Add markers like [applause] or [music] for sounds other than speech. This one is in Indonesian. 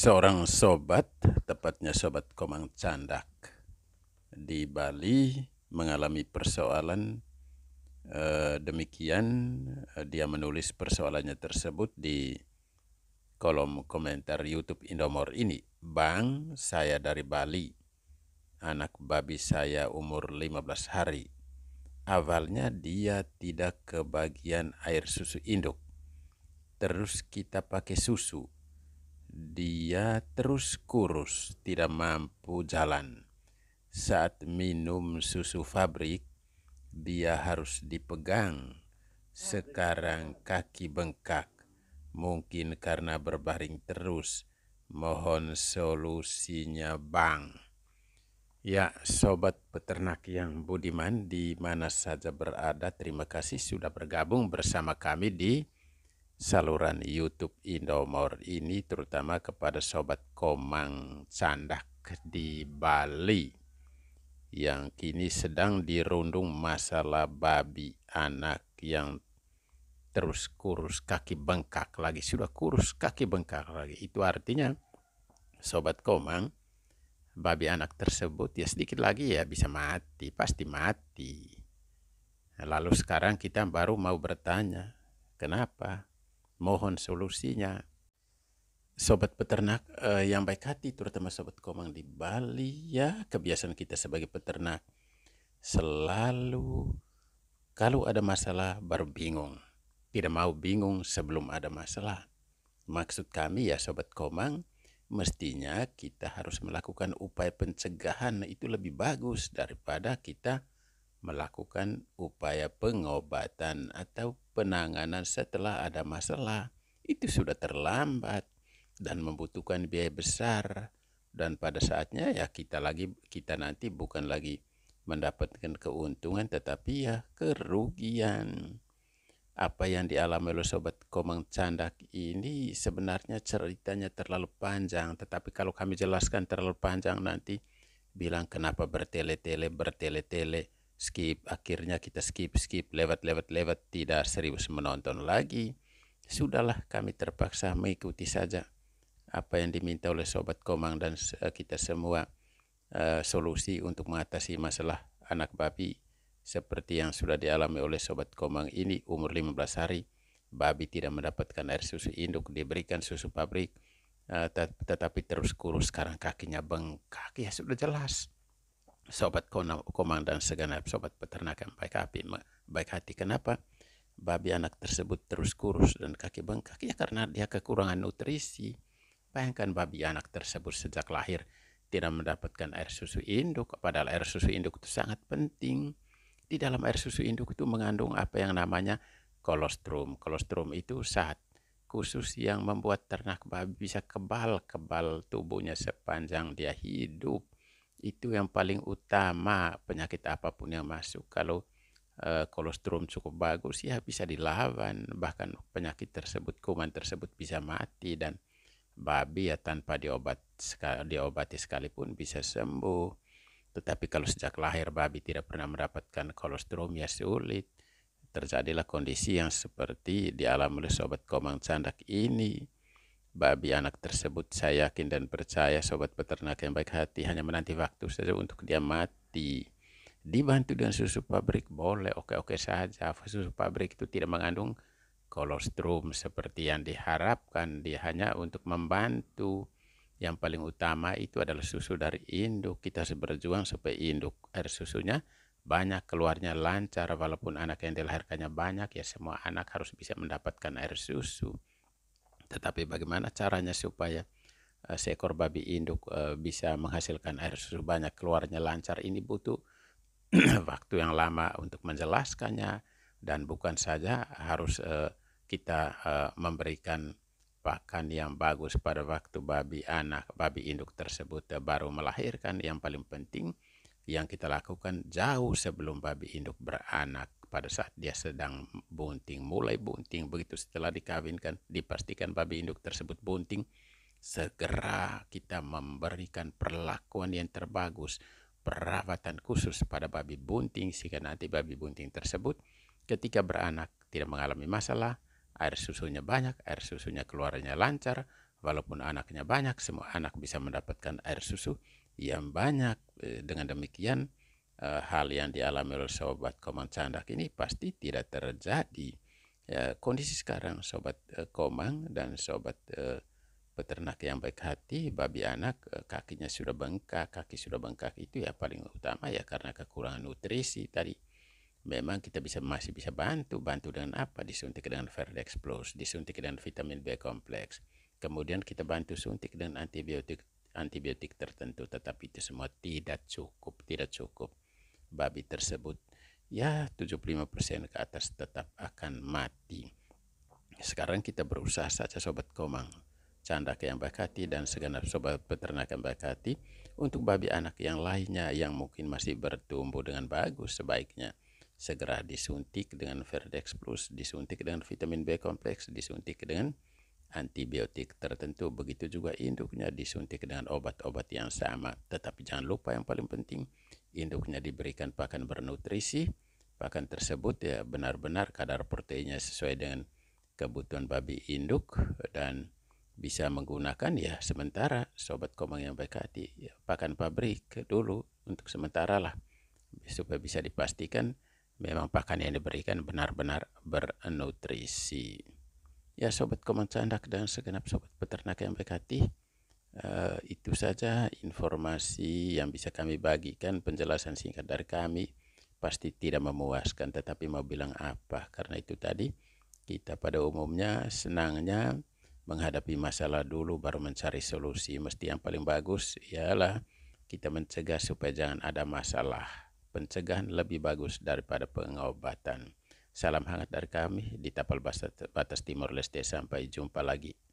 seorang sobat, tepatnya sobat Komang Candak di Bali mengalami persoalan eh, demikian eh, dia menulis persoalannya tersebut di kolom komentar YouTube Indomor ini. Bang, saya dari Bali. Anak babi saya umur 15 hari. Awalnya dia tidak kebagian air susu induk. Terus kita pakai susu dia terus kurus, tidak mampu jalan. Saat minum susu fabrik, dia harus dipegang. Sekarang kaki bengkak, mungkin karena berbaring terus. Mohon solusinya, Bang. Ya, sobat peternak yang budiman, di mana saja berada, terima kasih sudah bergabung bersama kami di saluran YouTube Indomor ini terutama kepada sobat Komang Candak di Bali yang kini sedang dirundung masalah babi anak yang terus kurus kaki bengkak lagi sudah kurus kaki bengkak lagi itu artinya sobat Komang babi anak tersebut ya sedikit lagi ya bisa mati pasti mati lalu sekarang kita baru mau bertanya kenapa mohon solusinya. Sobat peternak eh, yang baik hati, terutama sobat komang di Bali, ya kebiasaan kita sebagai peternak selalu kalau ada masalah baru bingung. Tidak mau bingung sebelum ada masalah. Maksud kami ya sobat komang, mestinya kita harus melakukan upaya pencegahan itu lebih bagus daripada kita melakukan upaya pengobatan atau penanganan setelah ada masalah. Itu sudah terlambat dan membutuhkan biaya besar dan pada saatnya ya kita lagi kita nanti bukan lagi mendapatkan keuntungan tetapi ya kerugian. Apa yang dialami oleh sobat Komang Candak ini sebenarnya ceritanya terlalu panjang tetapi kalau kami jelaskan terlalu panjang nanti bilang kenapa bertele-tele bertele-tele skip akhirnya kita skip skip lewat lewat lewat tidak serius menonton lagi sudahlah kami terpaksa mengikuti saja apa yang diminta oleh sobat komang dan eh, kita semua uh, solusi untuk mengatasi masalah anak babi seperti yang sudah dialami oleh sobat komang ini umur 15 hari babi tidak mendapatkan air susu induk diberikan susu pabrik uh, tet tetapi terus kurus sekarang kakinya bengkak ya sudah jelas sobat komandan segenap sobat peternakan baik api baik hati kenapa babi anak tersebut terus kurus dan kaki bengkak ya karena dia kekurangan nutrisi bayangkan babi anak tersebut sejak lahir tidak mendapatkan air susu induk padahal air susu induk itu sangat penting di dalam air susu induk itu mengandung apa yang namanya kolostrum kolostrum itu saat khusus yang membuat ternak babi bisa kebal kebal tubuhnya sepanjang dia hidup itu yang paling utama penyakit apapun yang masuk kalau e, eh, kolostrum cukup bagus ya bisa dilawan bahkan penyakit tersebut kuman tersebut bisa mati dan babi ya tanpa diobat diobati sekalipun bisa sembuh tetapi kalau sejak lahir babi tidak pernah mendapatkan kolostrum ya sulit terjadilah kondisi yang seperti dialami oleh sobat komang candak ini babi anak tersebut saya yakin dan percaya sobat peternak yang baik hati hanya menanti waktu saja untuk dia mati dibantu dengan susu pabrik boleh oke-oke saja susu pabrik itu tidak mengandung kolostrum seperti yang diharapkan dia hanya untuk membantu yang paling utama itu adalah susu dari induk kita harus berjuang supaya induk air susunya banyak keluarnya lancar walaupun anak yang dilahirkannya banyak ya semua anak harus bisa mendapatkan air susu tetapi bagaimana caranya supaya eh, seekor babi induk eh, bisa menghasilkan air susu banyak keluarnya lancar ini butuh [clears throat] waktu yang lama untuk menjelaskannya dan bukan saja harus eh, kita memberikan pakan yang bagus pada waktu babi anak babi induk tersebut baru melahirkan yang paling penting yang kita lakukan jauh sebelum babi induk beranak pada saat dia sedang bunting, mulai bunting. Begitu setelah dikawinkan, dipastikan babi induk tersebut bunting, segera kita memberikan perlakuan yang terbagus, perawatan khusus pada babi bunting sehingga nanti babi bunting tersebut ketika beranak tidak mengalami masalah, air susunya banyak, air susunya keluarnya lancar, walaupun anaknya banyak, semua anak bisa mendapatkan air susu yang banyak. Eh, dengan demikian, uh, hal yang dialami oleh sobat Komang Candak ini pasti tidak terjadi. Ya, kondisi sekarang sobat uh, Komang dan sobat uh, peternak yang baik hati, babi anak uh, kakinya sudah bengkak, kaki sudah bengkak itu ya paling utama ya karena kekurangan nutrisi tadi. Memang kita bisa masih bisa bantu, bantu dengan apa? Disuntik dengan Verdex Plus, disuntik dengan vitamin B kompleks. Kemudian kita bantu suntik dengan antibiotik antibiotik tertentu, tetapi itu semua tidak cukup, tidak cukup babi tersebut ya 75% ke atas tetap akan mati. Sekarang kita berusaha saja Sobat Komang, ke yang bakati dan segenap Sobat Peternakan Bakati untuk babi anak yang lainnya yang mungkin masih bertumbuh dengan bagus sebaiknya segera disuntik dengan Verdex Plus, disuntik dengan vitamin B kompleks, disuntik dengan antibiotik tertentu. Begitu juga induknya disuntik dengan obat-obat yang sama. Tetapi jangan lupa yang paling penting, induknya diberikan pakan bernutrisi, pakan tersebut ya benar-benar kadar proteinnya sesuai dengan kebutuhan babi induk dan bisa menggunakan ya sementara sobat komang yang baik hati ya, pakan pabrik dulu untuk sementara lah supaya bisa dipastikan memang pakan yang diberikan benar-benar bernutrisi. Ya sobat komandandak dan segenap sobat peternak yang baik hati, Uh, itu saja informasi yang bisa kami bagikan penjelasan singkat dari kami pasti tidak memuaskan tetapi mau bilang apa karena itu tadi kita pada umumnya senangnya menghadapi masalah dulu baru mencari solusi mesti yang paling bagus ialah kita mencegah supaya jangan ada masalah pencegahan lebih bagus daripada pengobatan salam hangat dari kami di Tapal Batas, timur Leste sampai jumpa lagi